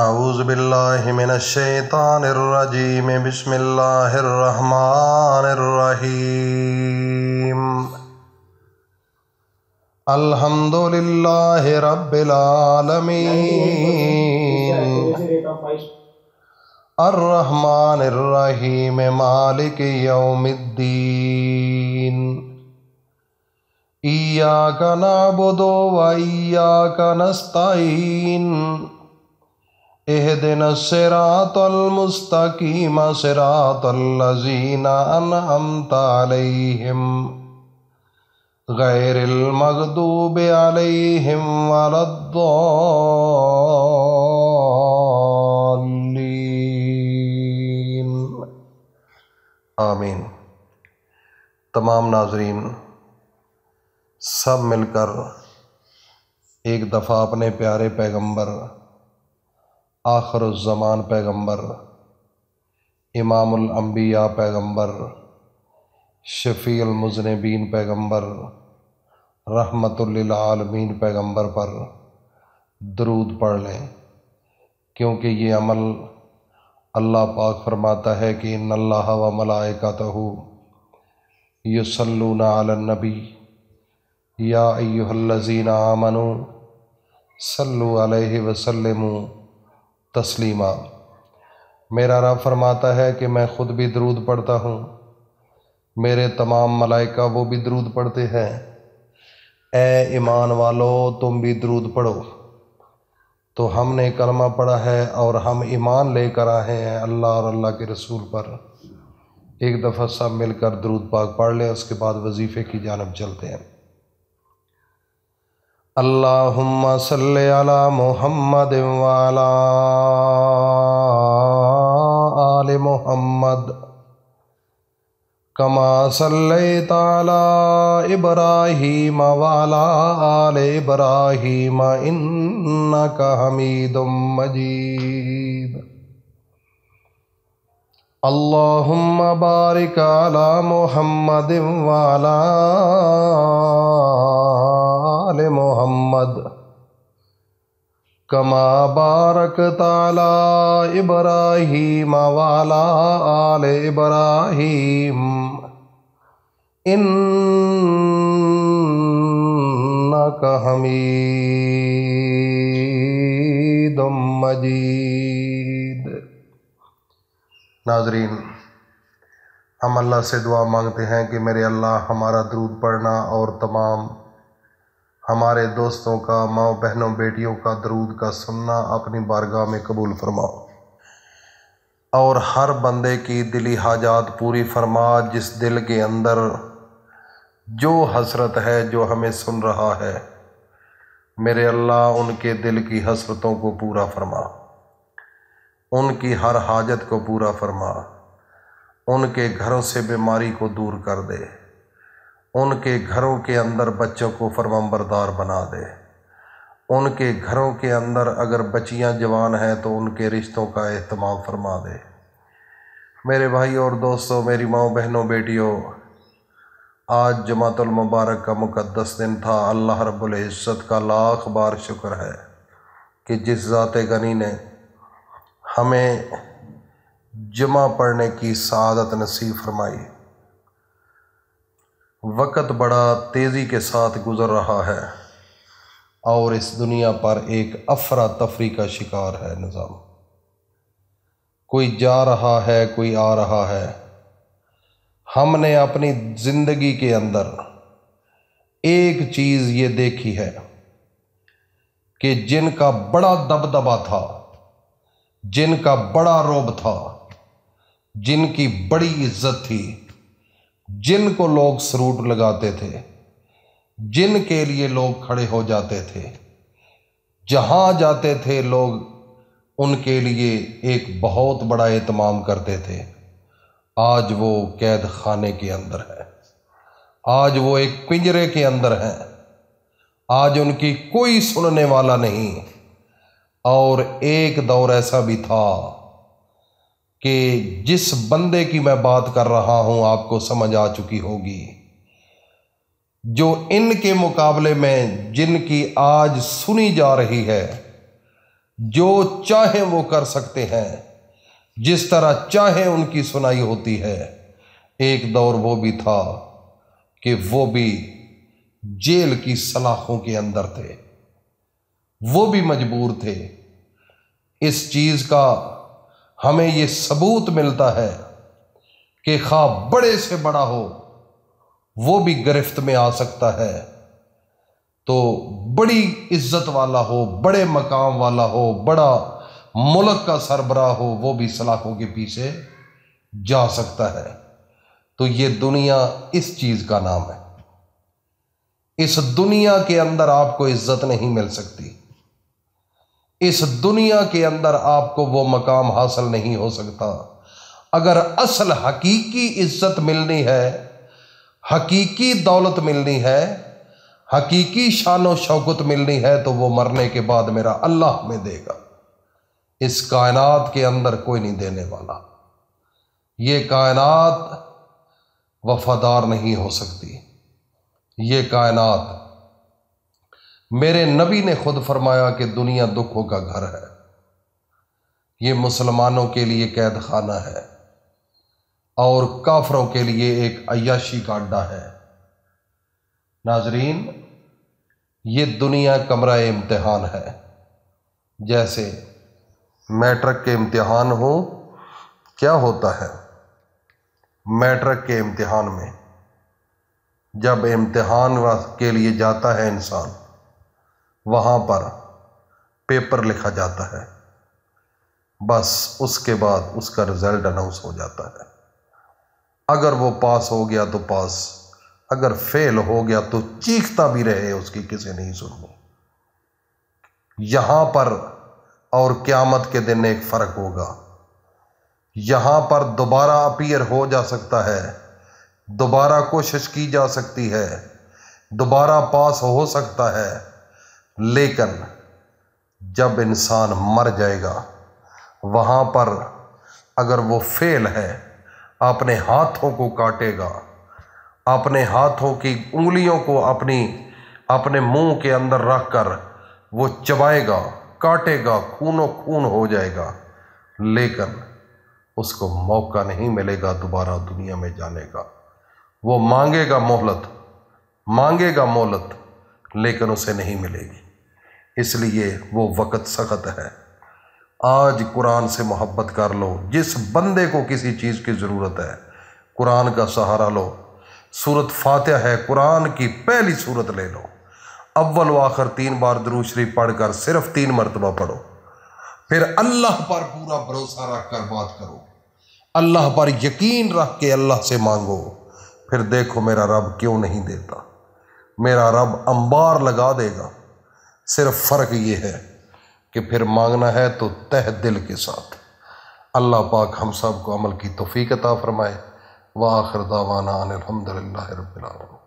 अऊज़बिल्लाशैतानरजीम बसमीम अल्हम्दुलिल्लाह रब्बिलालमीन अर्रहमान अर्रहीम मालिक यौमिद्दीन इयाक नाबुदो व इयाक नस्ताईन اهدنا الصراط المستقيم صراط الذين أنعمت عليهم غير المغضوب عليهم ولا الضالين آمين तमाम नाजरीन सब मिलकर एक दफ़ा अपने प्यारे पैगंबर आखर ज़मान पैगम्बर इमामबिया पैगम्बर शफ़ीलमजनबीन पैगम्बर रहमतुल्लामीन पैगम्बर पर दरूद पढ़ लें क्योंकि ये अमल अल्लाह पाक फरमाता है कि इन अल्लाह व मलाइका तहू यसलून या अयुहल्लजीन आमनु सल्लु अलैहि तस्लीमा मेरा रब फरमाता है कि मैं ख़ुद भी दरूद पढ़ता हूँ मेरे तमाम मलाइका वो भी दरूद पढ़ते हैं ए ईमान वालो तुम भी दरूद पढ़ो तो हमने कलमा पढ़ा है और हम ईमान लेकर आए हैं अल्लाह और अल्लाह के रसूल पर एक दफ़ा सब मिलकर दरूद पाक पढ़ लें उसके बाद वजीफ़े की जानब चलते हैं अल्लाहुम्मा सल्ले अला मुहम्मद वाला आले मुहम्मद कमा सल्ले ताला इब्राहीम वाला आले इब्राहीम इन्नका हमीदुम मजीद اللهم بارك على محمد वाला मोहम्मद कमा बारक ताला इब्राहीम वाला आल इब्राहीम इन्नक मजीद नाजरीन हम अल्लाह से दुआ मांगते हैं कि मेरे अल्लाह हमारा दरूद पढ़ना और तमाम हमारे दोस्तों का माओ बहनों बेटियों का दरूद का सुनना अपनी बारगाह में कबूल फरमाओ और हर बंदे की दिली हाजात पूरी फरमा जिस दिल के अंदर जो हसरत है जो हमें सुन रहा है मेरे अल्लाह उनके दिल की हसरतों को पूरा फरमा उनकी हर हाजत को पूरा फरमा उनके घरों से बीमारी को दूर कर दे उनके घरों के अंदर बच्चों को फरमाबरदार बना दे उनके घरों के अंदर अगर बच्चियां जवान हैं तो उनके रिश्तों का अहतमाम फरमा दे मेरे भाई और दोस्तों मेरी माओ बहनों बेटियों आज जमातुल मुबारक का मुकद्दस दिन था अल्लाह रब्बुल इज़्ज़त का लाख बार शुक्र है कि जिस ज़ात गनी ने हमें जमा पढ़ने की सादत नसीब फरमाई वक़्त बड़ा तेज़ी के साथ गुज़र रहा है और इस दुनिया पर एक अफरा तफरी का शिकार है निज़ाम कोई जा रहा है कोई आ रहा है हमने अपनी ज़िंदगी के अंदर एक चीज़ ये देखी है कि जिनका बड़ा दबदबा था जिनका बड़ा रोब था जिनकी बड़ी इज्जत थी जिन को लोग सरूट लगाते थे जिन के लिए लोग खड़े हो जाते थे जहाँ जाते थे लोग उनके लिए एक बहुत बड़ा एहतमाम करते थे आज वो कैद खाने के अंदर है आज वो एक पिंजरे के अंदर है आज उनकी कोई सुनने वाला नहीं और एक दौर ऐसा भी था कि जिस बंदे की मैं बात कर रहा हूं आपको समझ आ चुकी होगी जो इनके मुकाबले में जिनकी आज सुनी जा रही है जो चाहे वो कर सकते हैं जिस तरह चाहे उनकी सुनाई होती है एक दौर वो भी था कि वो भी जेल की सलाखों के अंदर थे वो भी मजबूर थे इस चीज़ का हमें ये सबूत मिलता है कि खा बड़े से बड़ा हो वो भी गिरफ्त में आ सकता है तो बड़ी इज्जत वाला हो बड़े मकाम वाला हो बड़ा मुल्क का सरबरा हो वो भी सलाखों के पीछे जा सकता है तो ये दुनिया इस चीज़ का नाम है इस दुनिया के अंदर आपको इज्जत नहीं मिल सकती इस दुनिया के अंदर आपको वो मकाम हासिल नहीं हो सकता अगर असल हकीकी इज्जत मिलनी है हकीकी दौलत मिलनी है हकीकी शान शौकत मिलनी है तो वो मरने के बाद मेरा अल्लाह में देगा इस कायनात के अंदर कोई नहीं देने वाला ये कायनात वफादार नहीं हो सकती ये कायनात मेरे नबी ने खुद फरमाया कि दुनिया दुखों का घर है ये मुसलमानों के लिए कैद खाना है और काफरों के लिए एक अयाशी का अड्डा है नाजरीन ये दुनिया कमरा इम्तहान है जैसे मैट्रिक के इम्तिहान हो क्या होता है मैट्रिक के इम्तहान में जब इम्तहान के लिए जाता है इंसान वहां पर पेपर लिखा जाता है बस उसके बाद उसका रिज़ल्ट अनाउंस हो जाता है अगर वो पास हो गया तो पास अगर फेल हो गया तो चीखता भी रहे उसकी किसी नहीं सुनो यहां पर और क़्यामत के दिन एक फ़र्क होगा यहां पर दोबारा अपीयर हो जा सकता है दोबारा कोशिश की जा सकती है दोबारा पास हो सकता है लेकिन जब इंसान मर जाएगा वहाँ पर अगर वो फेल है अपने हाथों को काटेगा अपने हाथों की उंगलियों को अपनी अपने मुंह के अंदर रख कर वो चबाएगा काटेगा खूनों खून हो जाएगा लेकिन उसको मौका नहीं मिलेगा दोबारा दुनिया में जाने का वो मांगेगा मोहलत मांगेगा मोहलत लेकिन उसे नहीं मिलेगी इसलिए वो वक़्त सख्त है आज कुरान से मोहब्बत कर लो जिस बंदे को किसी चीज़ की ज़रूरत है कुरान का सहारा लो सूरत फातह है कुरान की पहली सूरत ले लो अव्वल व आखिर तीन बार दरूशरी पढ़कर सिर्फ तीन मरतबा पढ़ो फिर अल्लाह पर पूरा भरोसा रख कर बात करो अल्लाह पर यकीन रख के अल्लाह से मांगो फिर देखो मेरा रब क्यों नहीं देता मेरा रब अंबार लगा देगा सिर्फ फ़र्क ये है कि फिर मांगना है तो तह दिल के साथ अल्लाह पाक हम सब को अमल की तोफ़ी अता फ़रमाए व आखिर दावाना अनिलहमदिल्ला रबालम